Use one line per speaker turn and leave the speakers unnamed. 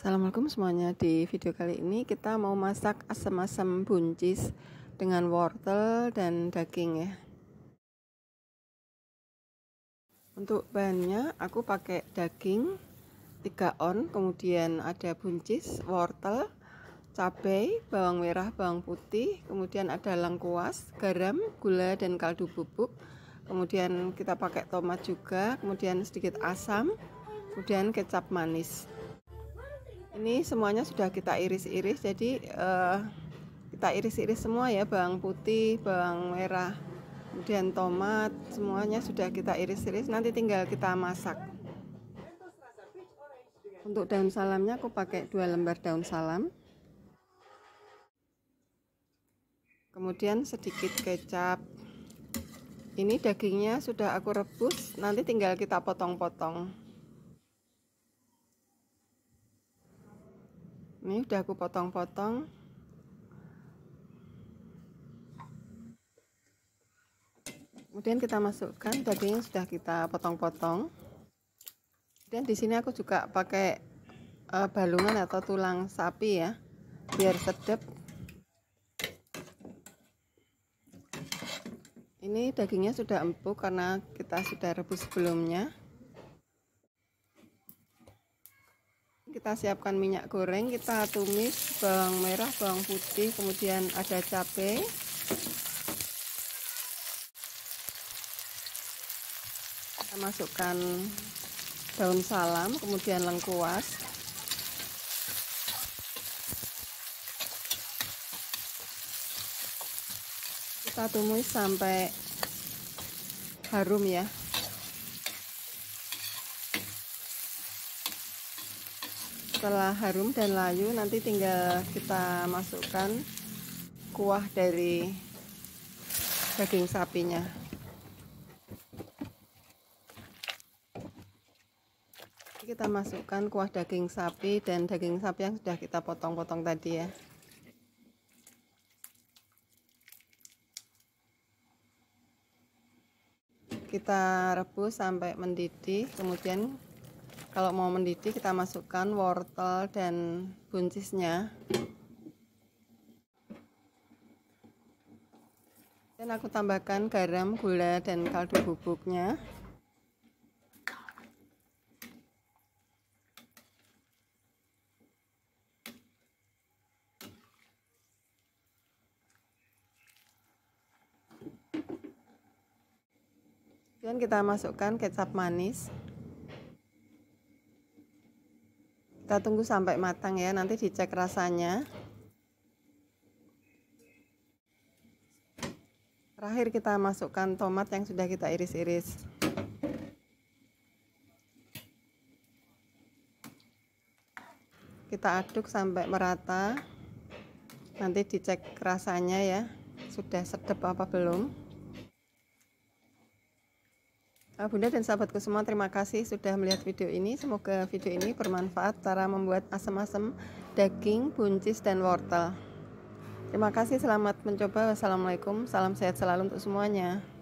Assalamualaikum semuanya Di video kali ini kita mau masak asam-asam buncis Dengan wortel dan daging ya Untuk bahannya aku pakai daging 3 on Kemudian ada buncis, wortel, cabai, bawang merah, bawang putih Kemudian ada lengkuas, garam, gula, dan kaldu bubuk Kemudian kita pakai tomat juga Kemudian sedikit asam Kemudian kecap manis ini semuanya sudah kita iris-iris jadi uh, kita iris-iris semua ya bawang putih bawang merah kemudian tomat semuanya sudah kita iris-iris nanti tinggal kita masak untuk daun salamnya aku pakai dua lembar daun salam kemudian sedikit kecap ini dagingnya sudah aku rebus nanti tinggal kita potong-potong ini udah aku potong-potong kemudian kita masukkan daging yang sudah kita potong-potong dan di sini aku juga pakai e, balungan atau tulang sapi ya biar sedap ini dagingnya sudah empuk karena kita sudah rebus sebelumnya kita siapkan minyak goreng kita tumis bawang merah bawang putih kemudian ada cabai kita masukkan daun salam kemudian lengkuas kita tumis sampai harum ya setelah harum dan layu nanti tinggal kita masukkan kuah dari daging sapinya kita masukkan kuah daging sapi dan daging sapi yang sudah kita potong-potong tadi ya kita rebus sampai mendidih kemudian kalau mau mendidih kita masukkan wortel dan buncisnya dan aku tambahkan garam gula dan kaldu bubuknya dan kita masukkan kecap manis kita tunggu sampai matang ya nanti dicek rasanya terakhir kita masukkan tomat yang sudah kita iris-iris kita aduk sampai merata nanti dicek rasanya ya sudah sedap apa belum Eh, Bunda dan sahabatku semua terima kasih sudah melihat video ini Semoga video ini bermanfaat cara membuat asam-asam daging, buncis, dan wortel Terima kasih, selamat mencoba Wassalamualaikum, salam sehat selalu untuk semuanya